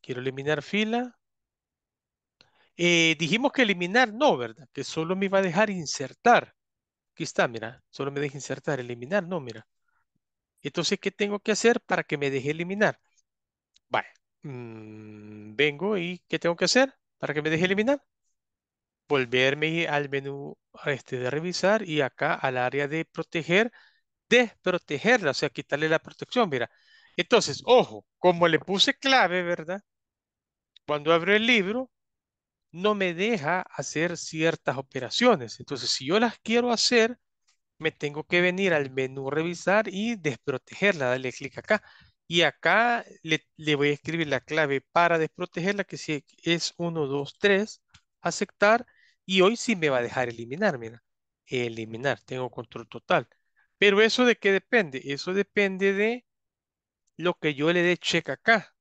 Quiero eliminar fila. Eh, dijimos que eliminar no, ¿verdad? Que solo me va a dejar insertar. Aquí está, mira, solo me deja insertar, eliminar, no, mira. Entonces, ¿qué tengo que hacer para que me deje eliminar? Vale, mm, vengo y ¿qué tengo que hacer para que me deje eliminar? Volverme al menú este de revisar y acá al área de proteger, desprotegerla, o sea, quitarle la protección, mira. Entonces, ojo, como le puse clave, ¿verdad? Cuando abro el libro, no me deja hacer ciertas operaciones. Entonces, si yo las quiero hacer, me tengo que venir al menú revisar y desprotegerla, darle clic acá. Y acá le, voy a escribir la clave para desprotegerla, que si es 1, 2, 3, aceptar. Y hoy sí me va a dejar eliminar, mira. Eliminar, tengo control total. Pero eso de qué depende? Eso depende de lo que yo le dé check acá.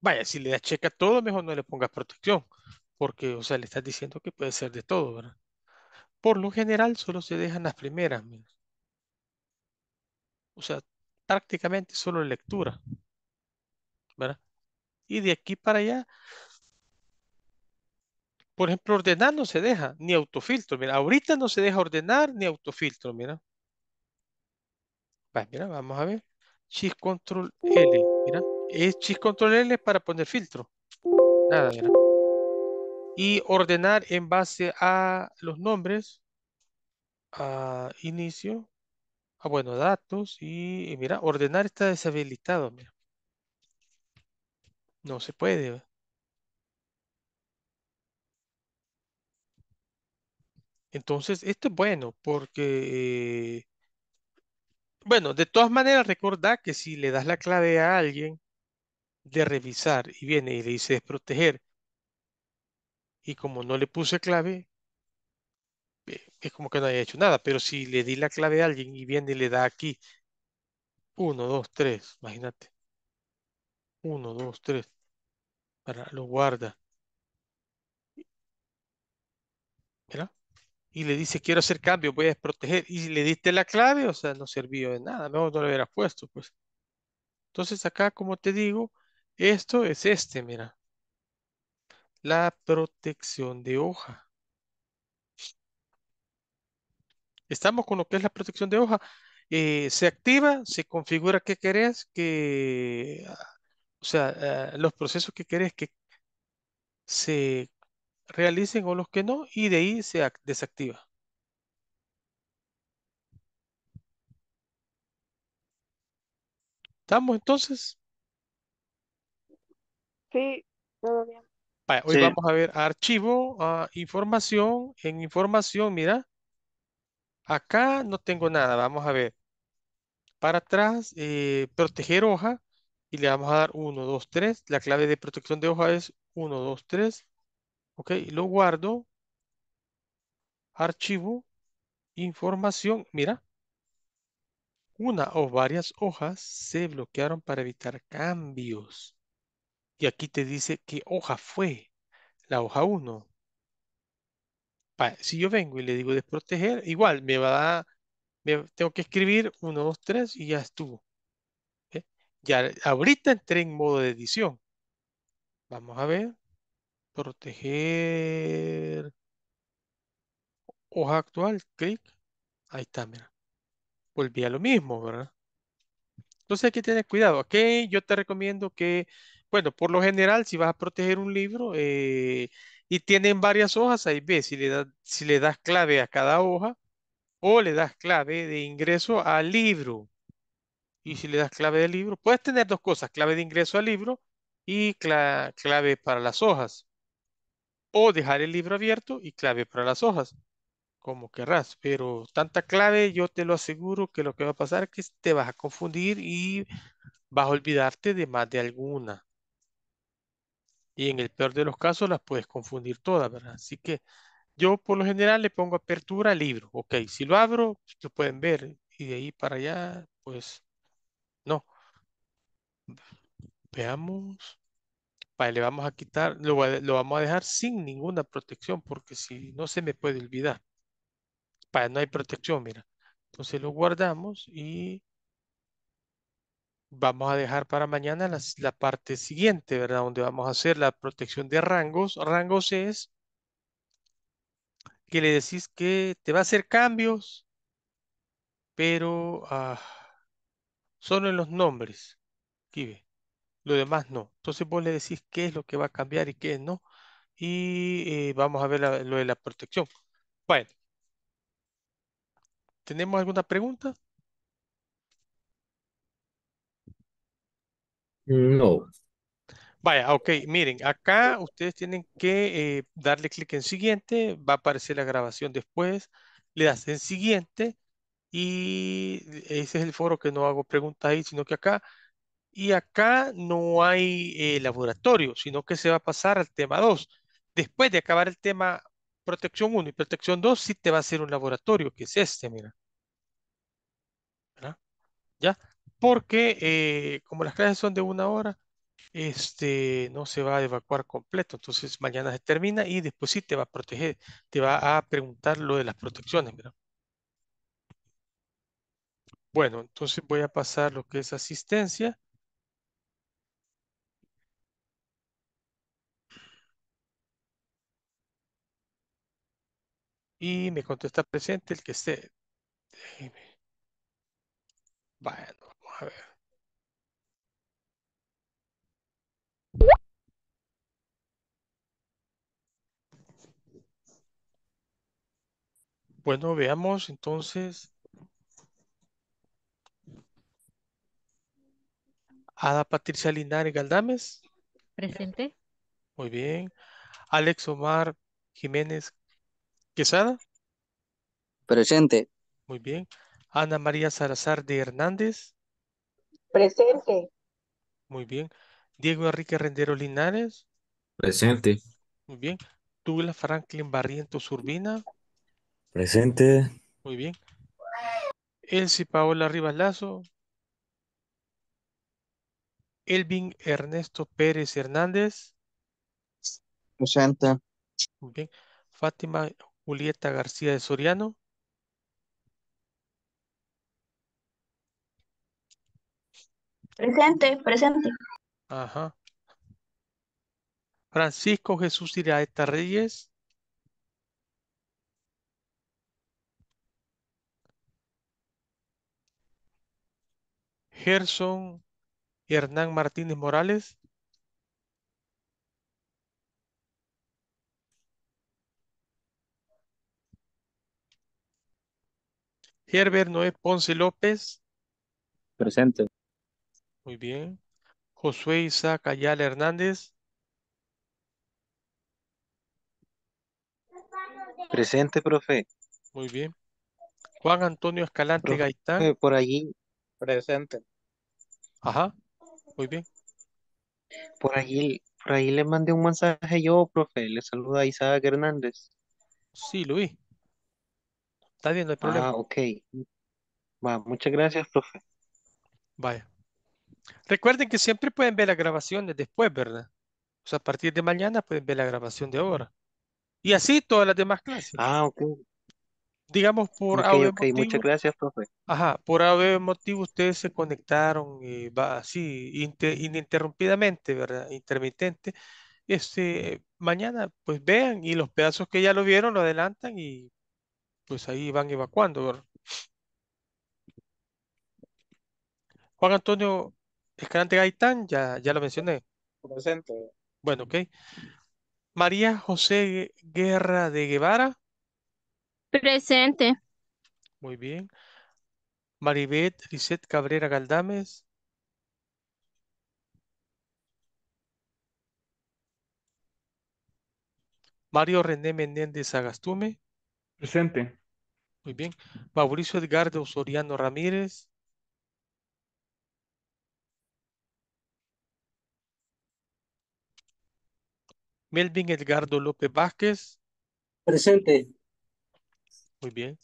Vaya, si le das check a todo, mejor no le pongas protección porque, o sea, le estás diciendo que puede ser de todo, ¿verdad? Por lo general solo se dejan las primeras, mira. o sea, prácticamente solo lectura, ¿verdad? Y de aquí para allá, por ejemplo, ordenar no se deja, ni autofiltro, mira, ahorita no se deja ordenar ni autofiltro, mira. Pues mira, vamos a ver. Shift Control L, mira. Es Shift Control L para poner filtro. Nada, mira y ordenar en base a los nombres. A inicio. A bueno, datos. Y, mira, ordenar está deshabilitado. No se puede. Entonces, esto es bueno porque, eh, bueno, de todas maneras, recuerda que si le das la clave a alguien de revisar y viene y le dices proteger y como no le puse clave, eh, es como que no haya hecho nada, pero si le di la clave a alguien y viene y le da aquí, uno, dos, tres, imagínate, Uno, dos, tres, para, lo guarda, ¿verdad? Y le dice, quiero hacer cambio, voy a proteger y le diste la clave, o sea, no sirvió de nada, mejor no lo hubiera puesto, pues. Entonces acá, como te digo, esto es este, mira la protección de hoja. Estamos con lo que es la protección de hoja. Eh, se activa, se configura qué querés, que, ah, o sea, ah, los procesos que querés que se realicen o los que no, y de ahí se desactiva. ¿Estamos entonces? Sí, todo bien hoy vamos a ver archivo, ah, información, en información, mira. Acá no tengo nada, vamos a ver. Para atrás, eh, proteger hoja, y le vamos a dar 1, 2, 3. La clave de protección de hoja es 1, 2, 3. Ok, lo guardo. Archivo, información, mira. Una o varias hojas se bloquearon para evitar cambios. Y aquí te dice qué hoja fue la hoja 1. Si yo vengo y le digo desproteger, igual me va a tengo que escribir 1, 2, 3 y ya estuvo. ¿eh? Ya ahorita entré en modo de edición. Vamos a ver. Proteger. Hoja actual, clic. Ahí está, mira. Volví a lo mismo, ¿verdad? Entonces hay que tener cuidado, ¿ok? Yo te recomiendo que bueno, por lo general, si vas a proteger un libro eh, y tienen varias hojas, ahí ves si le, das clave a cada hoja o le das clave de ingreso al libro. Y si le das clave del libro, puedes tener dos cosas, clave de ingreso al libro y clave para las hojas. O dejar el libro abierto y clave para las hojas, como querrás. Pero tanta clave, yo te lo aseguro que lo que va a pasar es que te vas a confundir y vas a olvidarte de más de alguna y en el peor de los casos las puedes confundir todas, ¿verdad? Así que yo por lo general le pongo apertura al libro. Ok, si lo abro, lo pueden ver y de ahí para allá, pues no. Veamos. Vale, le vamos a quitar, lo, lo vamos a dejar sin ninguna protección porque si no se me puede olvidar. Vale, no hay protección, mira. Entonces lo guardamos y vamos a dejar para mañana la parte siguiente, ¿verdad? Donde vamos a hacer la protección de rangos. Rangos es que le decís que te va a hacer cambios, pero ah, solo en los nombres, ve. Lo demás no. Entonces vos le decís qué es lo que va a cambiar y qué no. Y eh, vamos a ver lo de la protección. Bueno. ¿Tenemos alguna pregunta? No. Vaya, ok, miren, acá ustedes tienen que eh, darle clic en siguiente, va a aparecer la grabación después, le das en siguiente y ese es el foro que no hago preguntas ahí, sino que acá, y acá no hay eh, laboratorio, sino que se va a pasar al tema 2. Después de acabar el tema protección 1 y protección 2, sí te va a hacer un laboratorio, que es este, mira. ¿Verdad? ¿Ya? porque eh, como las clases son de una hora, este, no se va a evacuar completo. Entonces mañana se termina y después sí te va a proteger, te va a preguntar lo de las protecciones. Bueno, entonces voy a pasar lo que es asistencia. Y me contesta presente el que esté. Bueno, bueno, veamos entonces. a Patricia Linares Galdames. Presente. Muy bien. Alex Omar Jiménez Quesada. Presente. Muy bien. Ana María Salazar de Hernández. Presente. Muy bien. Diego Enrique Rendero Linares. Presente. Muy bien. Tula Franklin Barrientos Urbina. Presente. Muy bien. Elsie Paola Rivas Lazo. Elvin Ernesto Pérez Hernández. Presente. Muy bien. Fátima Julieta García de Soriano. Presente, presente. Ajá. Francisco Jesús Iraeta Reyes. Gerson Hernán Martínez Morales. Gerber Noé Ponce López. Presente. Muy bien. Josué Isaac Ayala Hernández. Presente, profe. Muy bien. Juan Antonio Escalante Gaitán. Por allí. Presente. Ajá. Muy bien. Por allí, por ahí le mandé un mensaje yo, profe. Le saluda a Isaac Hernández. Sí, Luis. Está viendo el ah, problema. Ah, ok. Va, muchas gracias, profe. Vaya. Recuerden que siempre pueden ver las grabaciones después, ¿verdad? O sea, a partir de mañana pueden ver la grabación de ahora. Y así todas las demás clases. Ah, ok. Digamos por Ok, ok, muchas gracias, profe. ajá, por algún motivo ustedes se conectaron y eh, va así ininterrumpidamente, ¿verdad? Intermitente. Este, mañana pues vean y los pedazos que ya lo vieron lo adelantan y pues ahí van evacuando, ¿verdad? Juan Antonio, Escalante Gaitán, ya, ya lo mencioné. Presente. Bueno, ok. María José Guerra de Guevara. Presente. Muy bien. Maribet Lisette Cabrera Galdames. Mario René Menéndez Agastume. Presente. Muy bien. Mauricio Edgardo Soriano Ramírez. Melvin Edgardo López Vázquez. Presente. Muy bien.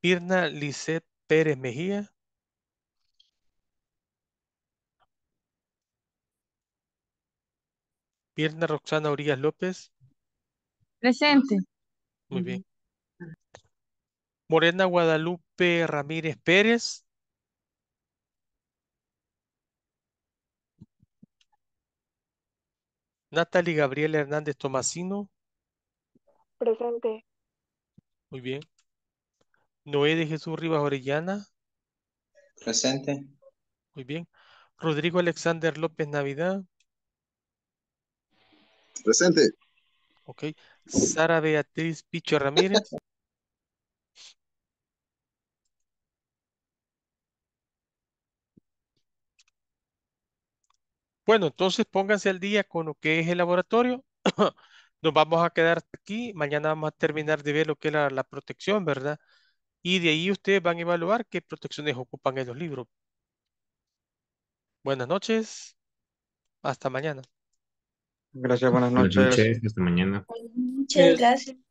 Pirna Lisset Pérez Mejía. Pirna Roxana Orías López. Presente. Muy bien. Morena Guadalupe Ramírez Pérez. Natalie Gabriel Hernández Tomasino. Presente. Muy bien. Noé de Jesús Rivas Orellana. Presente. Muy bien. Rodrigo Alexander López Navidad. Presente. Ok. Sara Beatriz Picho Ramírez. Bueno, entonces pónganse al día con lo que es el laboratorio. Nos vamos a quedar aquí. Mañana vamos a terminar de ver lo que es la, protección, ¿verdad? Y de ahí ustedes van a evaluar qué protecciones ocupan en los libros. Buenas noches. Hasta mañana. Gracias, buenas noches. hasta mañana. Muchas gracias.